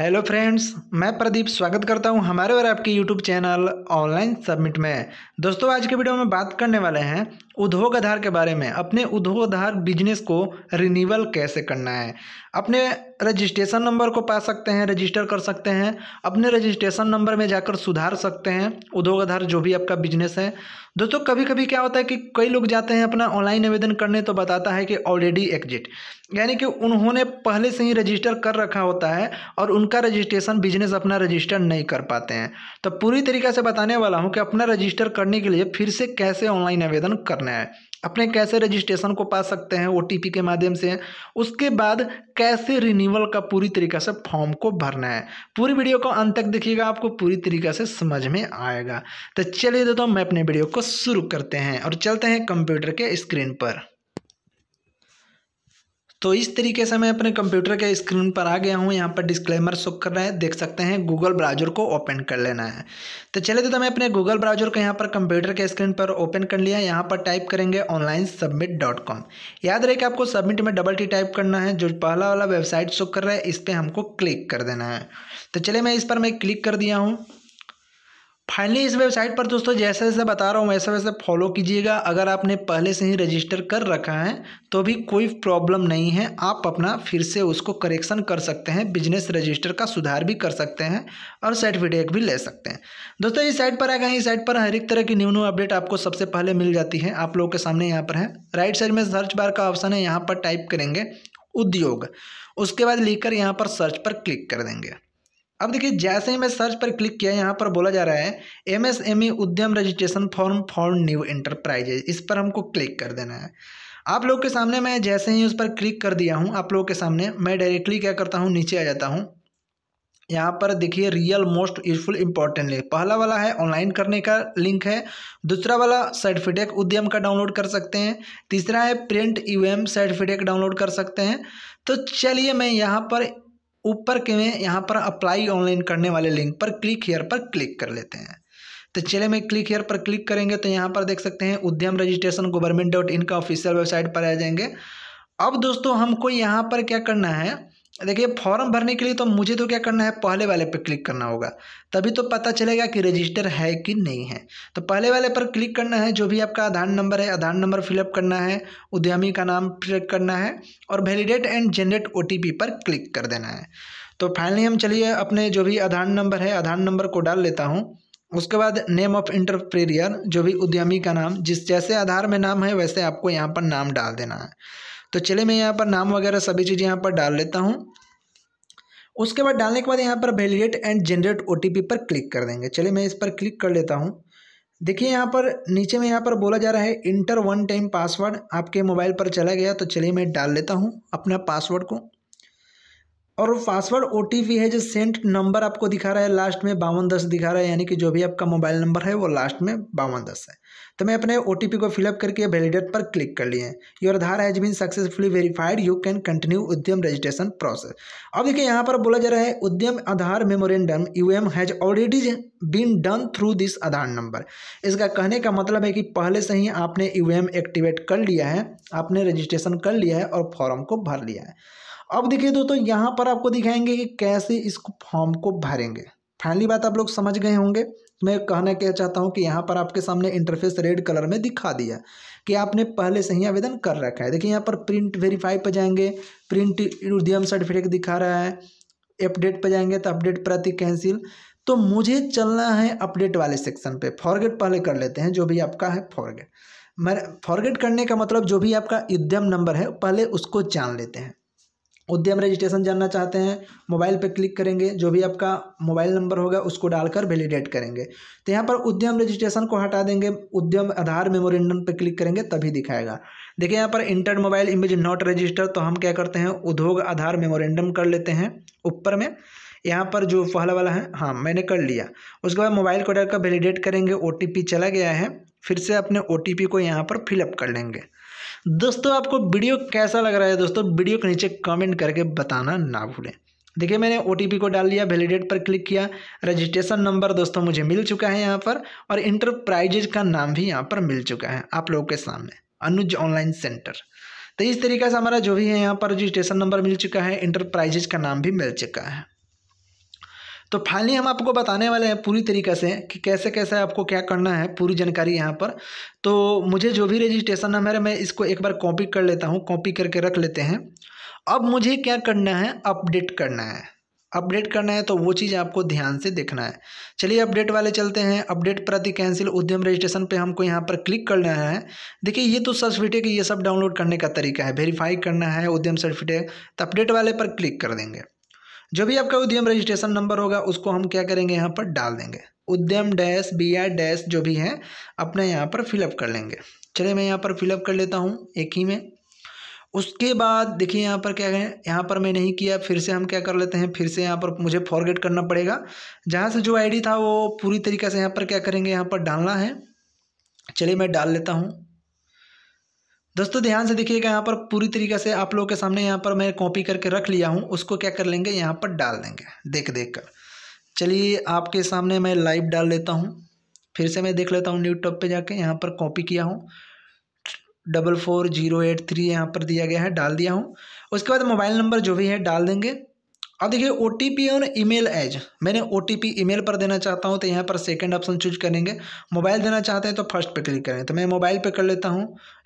hello friends मैं प्रदीप स्वागत करता हूं हमारे और आपके यूट्यूब चैनल ऑनलाइन सबमिट में दोस्तों आज के वीडियो में बात करने वाले हैं उद्योग आधार के बारे में अपने उद्योग आधार बिजनेस को रिन्यूअल कैसे करना है अपने रजिस्ट्रेशन नंबर को पा सकते हैं रजिस्टर कर सकते हैं अपने रजिस्ट्रेशन नंबर में जाकर सुधार सकते हैं उद्योग आधार जो भी आपका बिजनेस है दोस्तों कभी कभी क्या होता है कि कई लोग जाते हैं अपना ऑनलाइन आवेदन करने तो बताता है कि ऑलरेडी एग्जिट यानी कि उन्होंने पहले से ही रजिस्टर कर रखा होता है और उनका रजिस्ट्रेशन बिजनेस अपना रजिस्टर नहीं कर पाते हैं तो पूरी तरीके से बताने वाला हूँ कि अपना रजिस्टर करने के लिए फिर से कैसे ऑनलाइन आवेदन करना है अपने कैसे रजिस्ट्रेशन को पा सकते हैं ओ के माध्यम से उसके बाद कैसे रिन्यूअल का पूरी तरीक़े से फॉर्म को भरना है पूरी वीडियो को अंत तक देखिएगा आपको पूरी तरीके से समझ में आएगा तो चलिए दोस्तों मैं अपने वीडियो को शुरू करते हैं और चलते हैं कंप्यूटर के स्क्रीन पर तो इस तरीके से मैं अपने कंप्यूटर के स्क्रीन पर आ गया हूँ यहाँ पर डिस्क्लेमर शो कर रहा है देख सकते हैं गूगल ब्राउजर को ओपन कर लेना है तो चले तो मैं अपने गूगल ब्राउजर को यहाँ पर कंप्यूटर के स्क्रीन पर ओपन कर लिया यहाँ पर टाइप करेंगे ऑनलाइन सबमिट डॉट कॉम याद रहे कि आपको सबमिट में डबल टी टाइप करना है जो पहला वाला वेबसाइट शो कर रहा है इस पर हमको क्लिक कर देना है तो चले मैं इस पर मैं क्लिक कर दिया हूँ फाइनली इस वेबसाइट पर दोस्तों जैसे जैसे बता रहा हूँ वैसे वैसे फॉलो कीजिएगा अगर आपने पहले से ही रजिस्टर कर रखा है तो भी कोई प्रॉब्लम नहीं है आप अपना फिर से उसको करेक्शन कर सकते हैं बिजनेस रजिस्टर का सुधार भी कर सकते हैं और सर्टिफिकेट भी ले सकते हैं दोस्तों इस साइट पर आ गए इस साइट पर हर एक तरह की न्यू न्यू अपडेट आपको सबसे पहले मिल जाती है आप लोगों के सामने यहाँ पर है राइट साइड में सर्च बार का ऑप्शन है यहाँ पर टाइप करेंगे उद्योग उसके बाद लिखकर यहाँ पर सर्च पर क्लिक कर देंगे अब देखिए जैसे ही मैं सर्च पर क्लिक किया यहाँ पर बोला जा रहा है e e Udyam registration form for new enterprises इस पर हमको क्लिक कर देना है आप लोग के सामने मैं जैसे ही उस पर क्लिक कर दिया हूँ आप लोगों के सामने मैं डायरेक्टली क्या करता हूँ नीचे आ जाता हूँ यहाँ पर देखिए real most useful important link पहला वाला है ऑनलाइन करने का लिंक है दूसरा वाला सर्टिफिकेट उद्यम का डाउनलोड कर सकते हैं तीसरा है प्रिंट यूएम सर्टिफिकेट डाउनलोड कर सकते हैं तो चलिए मैं यहाँ पर ऊपर के में यहाँ पर अप्लाई ऑनलाइन करने वाले लिंक पर क्लिक हेयर पर क्लिक कर लेते हैं तो चले में क्लिक हेयर पर क्लिक करेंगे तो यहाँ पर देख सकते हैं उद्यम रजिस्ट्रेशन गवर्नमेंट डॉट इन का ऑफिशियल वेबसाइट पर आ जाएंगे अब दोस्तों हमको यहाँ पर क्या करना है देखिए फॉर्म भरने के लिए तो मुझे तो क्या करना है पहले वाले पर क्लिक करना होगा तभी तो पता चलेगा कि रजिस्टर है कि नहीं है तो पहले वाले पर क्लिक करना है जो भी आपका आधार नंबर है आधार नंबर फिलअप करना है उद्यमी का नाम फिलअप करना है और वैलिडेट एंड जनरेट ओ पर क्लिक कर देना है तो फाइनली हम चलिए अपने जो भी आधार नंबर है आधार नंबर को डाल लेता हूँ उसके बाद नेम ऑफ इंटरप्रेरियर जो भी उद्यमी का नाम जिस जैसे आधार में नाम है वैसे आपको यहाँ पर नाम डाल देना है तो चलिए मैं यहाँ पर नाम वगैरह सभी चीज़ यहाँ पर डाल लेता हूँ उसके बाद डालने के बाद यहाँ पर वैलिडेट एंड जनरेट ओ पर क्लिक कर देंगे चलिए मैं इस पर क्लिक कर लेता हूँ देखिए यहाँ पर नीचे में यहाँ पर बोला जा रहा है इंटर वन टाइम पासवर्ड आपके मोबाइल पर चला गया तो चलिए मैं डाल लेता हूँ अपना पासवर्ड को और पासवर्ड ओ है जो सेंट नंबर आपको दिखा रहा है लास्ट में बावन दस दिखा रहा है यानी कि जो भी आपका मोबाइल नंबर है वो लास्ट में बावन दस है तो मैं अपने ओ को फिलअप करके वैलिडेट पर क्लिक कर लिए your Aadhaar has been successfully verified you can continue Udyam registration process अब देखिए यहाँ पर बोला जा रहा है Udyam Aadhaar memorandum U M has already been done through this Aadhaar number इसका कहने का मतलब है कि पहले से ही आपने यू एक्टिवेट कर लिया है आपने रजिस्ट्रेशन कर लिया है और फॉर्म को भर लिया है अब देखिए दोस्तों यहाँ पर आपको दिखाएंगे कि कैसे इस फॉर्म को भरेंगे फाइनली बात आप लोग समझ गए होंगे मैं कहना क्या चाहता हूँ कि यहाँ पर आपके सामने इंटरफेस रेड कलर में दिखा दिया कि आपने पहले से ही आवेदन कर रखा है देखिए यहाँ पर प्रिंट वेरीफाई पर जाएंगे प्रिंट उद्यम सर्टिफिकेट दिखा रहा है अपडेट पर जाएंगे तो अपडेट प्रति कैंसिल तो मुझे चलना है अपडेट वाले सेक्शन पे फॉरगेट पहले कर लेते हैं जो भी आपका है फॉरगेट मैं फॉरगेट करने का मतलब जो भी आपका उद्यम नंबर है पहले उसको जान लेते हैं उद्यम रजिस्ट्रेशन जानना चाहते हैं मोबाइल पर क्लिक करेंगे जो भी आपका मोबाइल नंबर होगा उसको डालकर वैलिडेट करेंगे तो यहाँ पर उद्यम रजिस्ट्रेशन को हटा देंगे उद्यम आधार मेमोरेंडम पर क्लिक करेंगे तभी दिखाएगा देखिए यहाँ पर enter mobile image not register तो हम क्या करते हैं उद्योग आधार मेमोरेंडम कर लेते हैं ऊपर में यहाँ पर जो पहला वाला है हाँ मैंने कर लिया उसके बाद मोबाइल को डालकर वैलिडेट करेंगे ओ चला गया है फिर से अपने ओ को यहाँ पर फिलअप कर लेंगे दोस्तों आपको वीडियो कैसा लग रहा है दोस्तों वीडियो के नीचे कमेंट करके बताना ना भूलें देखिए मैंने ओ को डाल लिया वैलिडेट पर क्लिक किया रजिस्ट्रेशन नंबर दोस्तों मुझे मिल चुका है यहाँ पर और इंटरप्राइजेज का नाम भी यहाँ पर मिल चुका है आप लोगों के सामने अनुज ऑनलाइन सेंटर तो इस तरीके से हमारा जो भी है यहाँ पर रजिस्ट्रेशन नंबर मिल चुका है इंटरप्राइजेज का नाम भी मिल चुका है तो फाइनली हम आपको बताने वाले हैं पूरी तरीके से कि कैसे कैसे आपको क्या करना है पूरी जानकारी यहाँ पर तो मुझे जो भी रजिस्ट्रेशन नंबर है मैं इसको एक बार कॉपी कर लेता हूँ कॉपी करके रख लेते हैं अब मुझे क्या करना है अपडेट करना है अपडेट करना है तो वो चीज़ आपको ध्यान से देखना है चलिए अपडेट वाले चलते हैं अपडेट प्रति कैंसिल उद्यम रजिस्ट्रेशन पे हमको यहाँ पर क्लिक करना है देखिए ये तो सर्टिफिकेट ये सब डाउनलोड करने का तरीका है वेरीफाई करना है उद्यम सर्टिफिकेट तो अपडेट वाले पर क्लिक कर देंगे जो भी आपका उद्यम रजिस्ट्रेशन नंबर होगा उसको हम क्या करेंगे यहाँ पर डाल देंगे उद्यम डैश बी आर डैश जो भी है अपने यहाँ पर फिलअप कर लेंगे चलिए मैं यहाँ पर फिलअप कर लेता हूँ एक ही में उसके बाद देखिए यहाँ पर क्या है यहाँ पर मैं नहीं किया फिर से हम क्या कर लेते हैं फिर से यहाँ पर मुझे फॉरगेट करना पड़ेगा जहाँ से जो आईडी था वो पूरी तरीके से यहाँ पर क्या करेंगे यहाँ पर डालना है चलिए मैं डाल लेता हूँ दोस्तों ध्यान से देखिएगा यहाँ पर पूरी तरीके से आप लोगों के सामने यहाँ पर मैं कॉपी करके रख लिया हूँ उसको क्या कर लेंगे यहाँ पर डाल देंगे देख देख कर चलिए आपके सामने मैं लाइव डाल लेता हूँ फिर से मैं देख लेता हूँ न्यू टॉप पे जाके यहाँ पर कॉपी किया हूँ double four zero eight three यहाँ पर दिया गया है डाल दिया हूँ उसके बाद मोबाइल नंबर जो भी है डाल देंगे अब हाँ, देखिए O T P on email as मैंने ओ टी पी मेल पर देना चाहता हूँ तो यहाँ पर सेकंड ऑप्शन चूज करेंगे मोबाइल देना चाहते हैं तो फर्स्ट पे क्लिक करेंगे तो मैं मोबाइल पे कर लेता हूँ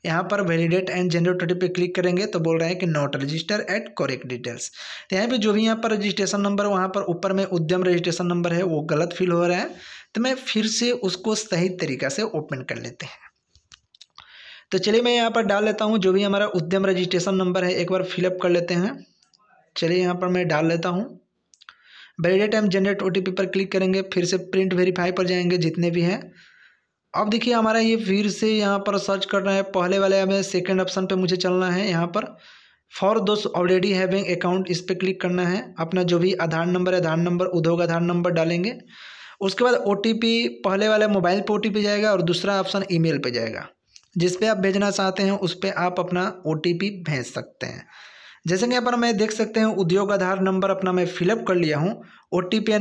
यहाँ पर validate and generate O T पे क्लिक करेंगे तो बोल रहे हैं कि not register at correct details तो यहाँ पर जो भी यहाँ पर रजिस्ट्रेशन नंबर वहाँ पर ऊपर में उद्यम रजिस्ट्रेशन नंबर है वो गलत फिल हो रहा है तो मैं फिर से उसको सही तरीका से ओपन कर लेते हैं तो चलिए मैं यहाँ पर डाल लेता हूँ जो भी हमारा उद्यम रजिस्ट्रेशन नंबर है एक बार फिलअप कर लेते हैं चलिए यहाँ पर मैं डाल लेता हूँ वेरीडेट टाइम जनरेट ओ पर क्लिक करेंगे फिर से प्रिंट वेरीफाई पर जाएंगे जितने भी हैं अब देखिए हमारा ये फिर से यहाँ पर सर्च करना है पहले वाले हमें सेकेंड ऑप्शन पर मुझे चलना है यहाँ पर फॉर दोस्त ऑलरेडी हैविंग अकाउंट इस पर क्लिक करना है अपना जो भी आधार नंबर है आधार नंबर उद्योग आधार नंबर डालेंगे उसके बाद ओ पहले वाले मोबाइल पर ओ जाएगा और दूसरा ऑप्शन ईमेल पे जाएगा जिस पे आप भेजना चाहते हैं उस पर आप अपना ओ भेज सकते हैं जैसे कि यहाँ पर मैं देख सकते हैं उद्योग आधार नंबर अपना मैं फिलअप कर लिया हूँ ओ टी पी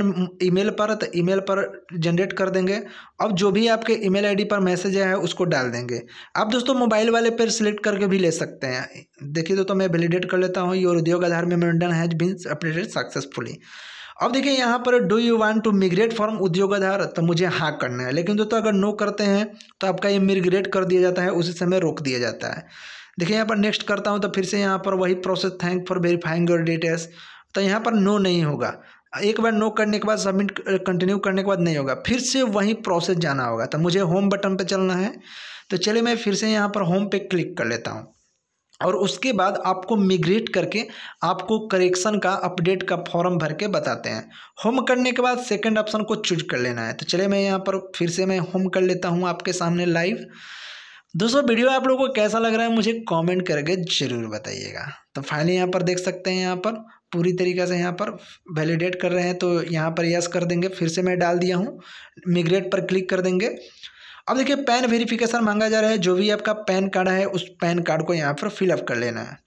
ईमेल पर तो ईमेल पर जनरेट कर देंगे अब जो भी आपके ईमेल आईडी पर मैसेज आया है उसको डाल देंगे आप दोस्तों मोबाइल वाले पर सिलेक्ट करके भी ले सकते हैं देखिए दोस्तों मैं वैलिडेट कर लेता हूँ your Udyog Aadhaar memorandum has been updated successfully अब देखिए यहाँ पर do you want to migrate from Udyog Aadhaar तो मुझे हाँ करना है लेकिन दोस्तों अगर नो करते हैं तो आपका ये मिग्रेट कर दिया जाता है उसी समय रोक दिया जाता है देखिए यहाँ पर नेक्स्ट करता हूँ तो फिर से यहाँ पर वही process thank for verifying your details तो यहाँ पर नो नहीं होगा एक बार नो करने के बाद सबमिट कंटिन्यू करने के बाद नहीं होगा फिर से वही प्रोसेस जाना होगा तो मुझे होम बटन पर चलना है तो चलिए मैं फिर से यहाँ पर होम पे क्लिक कर लेता हूँ और उसके बाद आपको मिग्रेट करके आपको करेक्शन का अपडेट का फॉर्म भर के बताते हैं होम करने के बाद सेकंड ऑप्शन को चूज कर लेना है तो चलिए मैं यहाँ पर फिर से मैं होम कर लेता हूँ आपके सामने लाइव दोस्तों वीडियो आप लोगों को कैसा लग रहा है मुझे कमेंट करके ज़रूर बताइएगा तो फाइनली यहाँ पर देख सकते हैं यहाँ पर पूरी तरीके से यहाँ पर वैलिडेट कर रहे हैं तो यहाँ पर यस कर देंगे फिर से मैं डाल दिया हूँ मिग्रेट पर क्लिक कर देंगे अब देखिए पैन वेरिफिकेशन मांगा जा रहा है जो भी आपका पैन कार्ड है उस पैन कार्ड को यहाँ पर फिलअप कर लेना है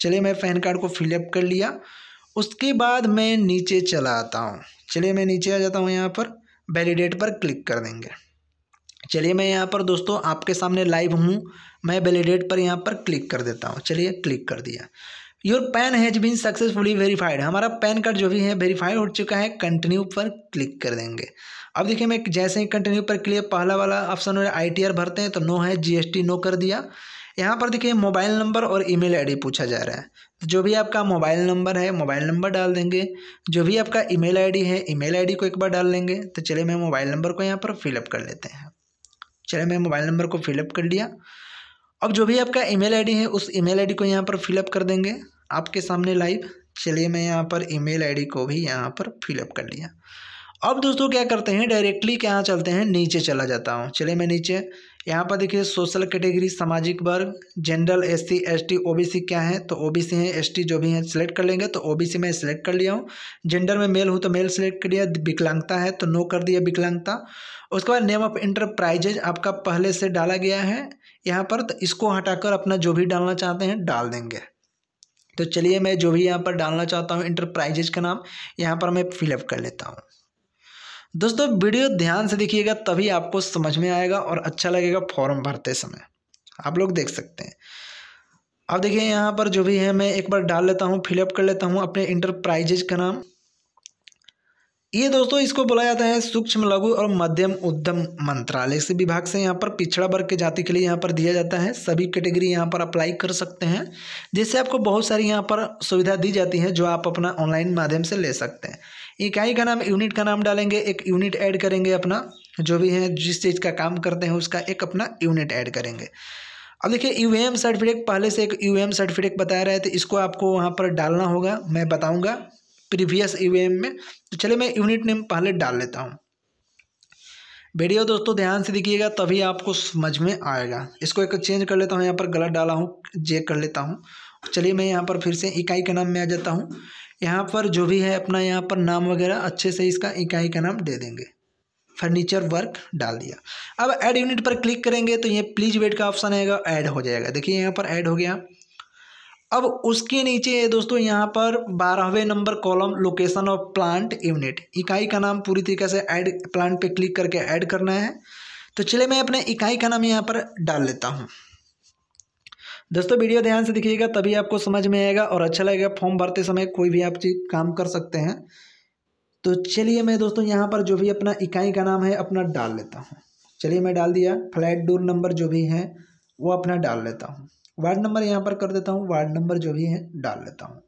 चलिए मैं पैन कार्ड को फिलअप कर लिया उसके बाद मैं नीचे चला आता हूँ चलिए मैं नीचे आ जाता हूँ यहाँ पर वैलिडेट पर क्लिक कर देंगे चलिए मैं यहाँ पर दोस्तों आपके सामने लाइव हूँ मैं वेलीडेट पर यहाँ पर क्लिक कर देता हूँ चलिए क्लिक कर दिया your PAN has been successfully verified हमारा पैन कार्ड जो भी है वेरीफाइड हो चुका है कंटिन्यू पर क्लिक कर देंगे अब देखिए मैं जैसे ही कंटिन्यू पर क्लियर पहला वाला ऑप्शन आई टी आर भरते हैं तो नो है जी नो कर दिया यहाँ पर देखिए मोबाइल नंबर और ईमेल आईडी पूछा जा रहा है तो जो भी आपका मोबाइल नंबर है मोबाइल नंबर डाल देंगे जो भी आपका ईमेल आईडी है ईमेल आईडी को एक बार डाल लेंगे तो चलिए मैं मोबाइल नंबर को यहाँ पर फिलअप कर लेते हैं चलिए मैं मोबाइल नंबर को फिलअप कर लिया अब जो भी आपका ईमेल आईडी है उस ईमेल आईडी को यहाँ पर फिलअप कर देंगे आपके सामने लाइव चलिए मैं यहाँ पर ईमेल आईडी को भी यहाँ पर फिलअप कर लिया अब दोस्तों क्या करते हैं डायरेक्टली क्या चलते हैं नीचे चला जाता हूँ चलिए मैं नीचे यहाँ पर देखिए सोशल कैटेगरी सामाजिक वर्ग general S C S T O B C क्या है तो ओ बी सी है एस टी जो भी है सिलेक्ट कर लेंगे तो ओ बी सी मैं सिलेक्ट कर लिया हूँ जेंडर में मेल हूँ तो मेल सिलेक्ट कर लिया विकलांगता है तो नो कर दिया विकलांगता उसके बाद नेम ऑफ इंटरप्राइजेज आपका पहले से डाला गया है यहाँ पर तो इसको हटाकर अपना जो भी डालना चाहते हैं डाल देंगे तो चलिए मैं जो भी यहाँ पर डालना चाहता हूँ इंटरप्राइजेज का नाम यहाँ पर मैं फिलअप कर लेता हूँ दोस्तों वीडियो ध्यान से देखिएगा तभी आपको समझ में आएगा और अच्छा लगेगा फॉर्म भरते समय आप लोग देख सकते हैं अब देखिए यहाँ पर जो भी है मैं एक बार डाल लेता हूँ फिलअप कर लेता हूँ अपने इंटरप्राइजेज का नाम ये दोस्तों इसको बोला जाता है सूक्ष्म लघु और मध्यम उद्यम मंत्रालय से विभाग से यहाँ पर पिछड़ा वर्ग के जाति के लिए यहाँ पर दिया जाता है सभी कैटेगरी यहाँ पर अप्लाई कर सकते हैं जिससे आपको बहुत सारी यहाँ पर सुविधा दी जाती है जो आप अपना ऑनलाइन माध्यम से ले सकते हैं इकाई का नाम यूनिट का नाम डालेंगे एक यूनिट ऐड करेंगे अपना जो भी है जिस चीज़ का काम करते हैं उसका एक अपना यूनिट ऐड करेंगे अब देखिए यू एम सर्टिफिकेट पहले से एक यू एम सर्टिफिकेट बता रहा है तो इसको आपको वहाँ पर डालना होगा मैं बताऊँगा प्रीवियस यू एम में तो चलिए मैं यूनिट नेम पहले डाल लेता हूँ वीडियो दोस्तों ध्यान से देखिएगा तभी आपको समझ में आएगा इसको एक चेंज कर लेता हूँ यहाँ पर गलत डाला हूँ चेक कर लेता हूँ चलिए मैं यहाँ पर फिर से इकाई के नाम में आ जाता हूँ यहाँ पर जो भी है अपना यहाँ पर नाम वगैरह अच्छे से इसका इकाई का नाम दे देंगे फर्नीचर वर्क डाल दिया अब ऐड यूनिट पर क्लिक करेंगे तो ये प्लीज वेट का ऑप्शन आएगा ऐड हो जाएगा देखिए यहाँ पर ऐड हो गया अब उसके नीचे दोस्तों यहाँ पर बारहवें नंबर column location of plant unit इकाई का नाम पूरी तरीके से ऐड प्लांट पे क्लिक करके ऐड करना है तो चलिए मैं अपने इकाई का नाम यहाँ पर डाल लेता हूँ दोस्तों वीडियो ध्यान से दिखिएगा तभी आपको समझ में आएगा और अच्छा लगेगा फॉर्म भरते समय कोई भी आप चीज काम कर सकते हैं तो चलिए मैं दोस्तों यहाँ पर जो भी अपना इकाई का नाम है अपना डाल लेता हूँ चलिए मैं डाल दिया फ्लैट डोर नंबर जो भी है वो अपना डाल लेता हूँ वार्ड नंबर यहाँ पर कर देता हूँ वार्ड नंबर जो भी है डाल लेता हूँ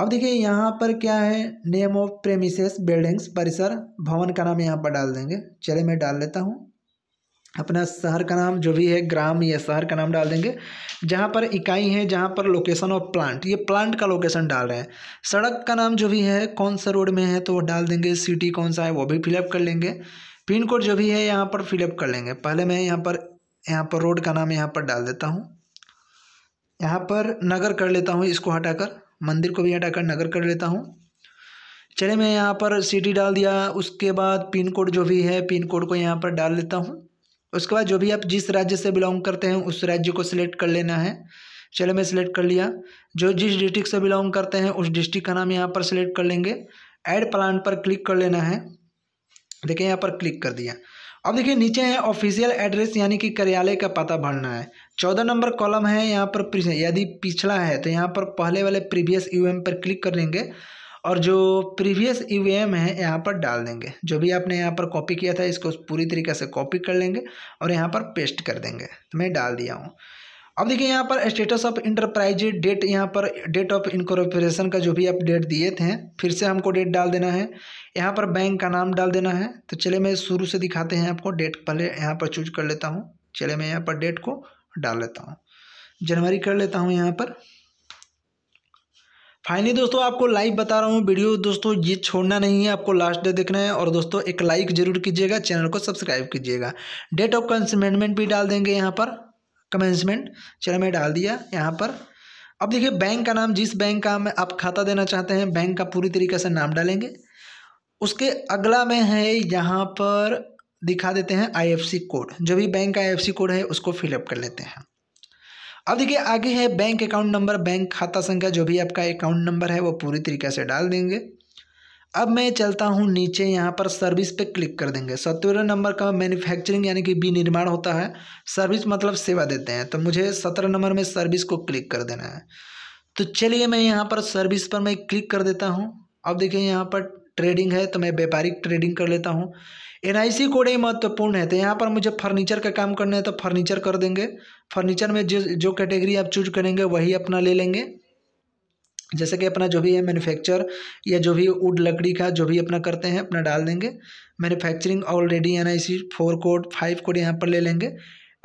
अब देखिए यहाँ पर क्या है नेम ऑफ प्रेमिसेस बिल्डिंग्स परिसर भवन का नाम यहाँ पर डाल देंगे चलिए मैं डाल लेता हूँ अपना शहर का नाम जो भी है ग्राम या शहर का नाम डाल देंगे जहाँ पर इकाई है जहाँ पर लोकेशन ऑफ प्लांट ये प्लांट का लोकेशन डाल रहे हैं सड़क का नाम जो भी है कौन सा रोड में है तो वो डाल देंगे सिटी कौन सा है वो भी फिलअप कर लेंगे पिन कोड जो भी है यहाँ पर फिलअप कर लेंगे पहले मैं यहाँ पर यहाँ पर रोड का नाम यहाँ पर डाल देता हूँ यहाँ पर नगर कर लेता हूँ इसको कर मंदिर को भी कर नगर कर लेता हूँ चले मैं यहाँ पर सिटी डाल दिया उसके बाद पिन कोड जो भी है पिन कोड को यहाँ पर डाल लेता हूँ उसके बाद जो भी आप जिस राज्य से बिलोंग करते हैं उस राज्य को सिलेक्ट कर लेना है चलो मैं सिलेक्ट कर लिया जो जिस डिस्ट्रिक्ट से बिलोंग करते हैं उस डिस्ट्रिक्ट का नाम यहाँ पर सिलेक्ट कर लेंगे ऐड प्लान पर क्लिक कर लेना है देखिए यहाँ पर क्लिक कर दिया अब देखिए नीचे है ऑफिशियल एड्रेस यानी कि कार्यालय का पता भरना है चौदह नंबर कॉलम है यहाँ पर यदि पिछला है तो यहाँ पर पहले वाले प्रीवियस यूएम पर क्लिक कर लेंगे और जो प्रीवियस ई e है यहाँ पर डाल देंगे जो भी आपने यहाँ पर कॉपी किया था इसको पूरी तरीके से कॉपी कर लेंगे और यहाँ पर पेस्ट कर देंगे तो मैं डाल दिया हूँ अब देखिए यहाँ पर स्टेटस ऑफ इंटरप्राइज डेट यहाँ पर डेट ऑफ इनकॉर्पोरेशन का जो भी आप डेट दिए थे फिर से हमको डेट डाल देना है यहाँ पर बैंक का नाम डाल देना है तो चले मैं शुरू से दिखाते हैं आपको डेट पहले यहाँ पर चूज कर लेता हूँ चले मैं यहाँ पर डेट को डाल लेता हूँ जनवरी कर लेता हूँ यहाँ पर फाइनली दोस्तों आपको लाइव बता रहा हूँ वीडियो दोस्तों ये छोड़ना नहीं है आपको लास्ट डे देखना है और दोस्तों एक लाइक जरूर कीजिएगा चैनल को सब्सक्राइब कीजिएगा डेट ऑफ कंसमेंटमेंट भी डाल देंगे यहाँ पर कमेंसमेंट चलो मैं डाल दिया यहाँ पर अब देखिए बैंक का नाम जिस बैंक का आप खाता देना चाहते हैं बैंक का पूरी तरीके से नाम डालेंगे उसके अगला में है यहाँ पर दिखा देते हैं आईएफसी कोड जो भी बैंक का आईएफसी कोड है उसको फिलअप कर लेते हैं अब देखिए आगे है बैंक अकाउंट नंबर बैंक खाता संख्या जो भी आपका अकाउंट नंबर है वो पूरी तरीके से डाल देंगे अब मैं चलता हूँ नीचे यहाँ पर सर्विस पे क्लिक कर देंगे सत्रह नंबर का मैन्युफैक्चरिंग यानी कि विनिर्माण होता है सर्विस मतलब सेवा देते हैं तो मुझे सत्रह नंबर में सर्विस को क्लिक कर देना है तो चलिए मैं यहाँ पर सर्विस पर मैं क्लिक कर देता हूँ अब देखिए यहाँ पर ट्रेडिंग है तो मैं व्यापारिक ट्रेडिंग कर लेता हूँ एनआईसी कोड ही महत्वपूर्ण है तो यहाँ पर मुझे फर्नीचर का काम करना है तो फर्नीचर कर देंगे फर्नीचर में जो जो कैटेगरी आप चूज करेंगे वही अपना ले लेंगे जैसे कि अपना जो भी है मैन्युफैक्चर या जो भी वुड लकड़ी का जो भी अपना करते हैं अपना डाल देंगे manufacturing already N I C four code five code यहाँ पर ले लेंगे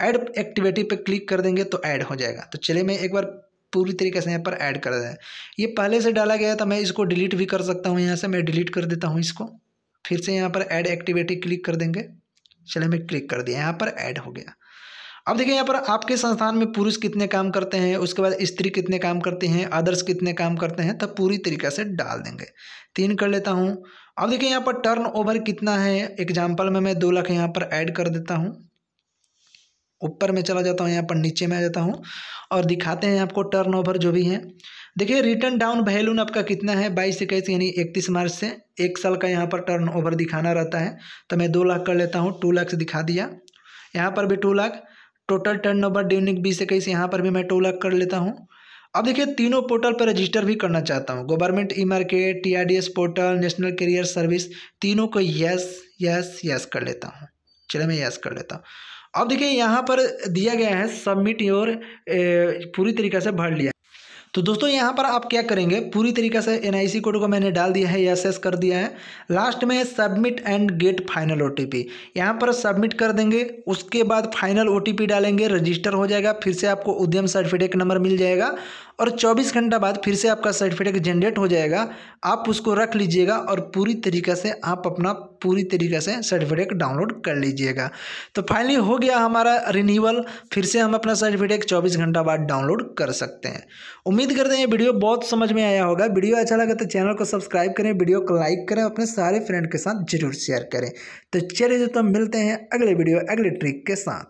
ऐड एक्टिविटी पे क्लिक कर देंगे तो ऐड हो जाएगा तो चलिए मैं एक बार पूरी तरीके से यहाँ पर ऐड कर दें ये पहले से डाला गया था मैं इसको डिलीट भी कर सकता हूँ यहाँ से मैं डिलीट कर देता हूँ इसको फिर से यहाँ पर ऐड एक्टिविटी क्लिक कर देंगे चले मैं क्लिक कर दिया यहाँ पर ऐड हो गया अब देखिए यहाँ पर आपके संस्थान में पुरुष कितने काम करते हैं उसके बाद स्त्री कितने काम करते हैं आदर्श कितने काम करते हैं तब तो पूरी तरीके से डाल देंगे तीन कर लेता हूँ अब देखिए यहाँ पर टर्न ओवर कितना है एग्जाम्पल में मैं दो लाख यहाँ पर ऐड कर देता हूँ ऊपर में चला जाता हूँ यहाँ पर नीचे में आ जाता हूँ और दिखाते हैं आपको टर्न ओवर जो भी है देखिए रिटर्न डाउन वैल्यून आपका कितना है बाईस इक्कीस यानी इकतीस मार्च से एक साल का यहाँ पर टर्न ओवर दिखाना रहता है तो मैं दो लाख कर लेता हूँ टू लाख से दिखा दिया यहाँ पर भी two lakh total turnover ड्यूनिक बीस इक्कीस यहाँ पर भी मैं टू लाख कर लेता हूँ अब देखिए तीनों पोर्टल पर रजिस्टर भी करना चाहता हूँ गवर्नमेंट ई मार्केट टी पोर्टल नेशनल करियर सर्विस तीनों को यस यस यस कर लेता हूँ चलिए मैं यस कर लेता हूँ अब देखिए यहाँ पर दिया गया है सबमिट योर पूरी तरीके से भर लिया तो दोस्तों यहाँ पर आप क्या करेंगे पूरी तरीके से एन कोड को मैंने डाल दिया है एस कर दिया है लास्ट में submit and get final O T यहाँ पर सबमिट कर देंगे उसके बाद फाइनल ओ डालेंगे रजिस्टर हो जाएगा फिर से आपको उद्यम सर्टिफिकेट नंबर मिल जाएगा और 24 घंटा बाद फिर से आपका सर्टिफिकेट जनरेट हो जाएगा आप उसको रख लीजिएगा और पूरी तरीके से आप अपना पूरी तरीके से सर्टिफिकेट डाउनलोड कर लीजिएगा तो फाइनली हो गया हमारा रिन्यूअल फिर से हम अपना सर्टिफिकेट चौबीस घंटा बाद डाउनलोड कर सकते हैं उम्मीद करते हैं ये वीडियो बहुत समझ में आया होगा वीडियो अच्छा लगा तो चैनल को सब्सक्राइब करें वीडियो को लाइक करें अपने सारे फ्रेंड के साथ जरूर शेयर करें तो चलिए दोस्तों मिलते हैं अगले वीडियो अगले ट्रिक के साथ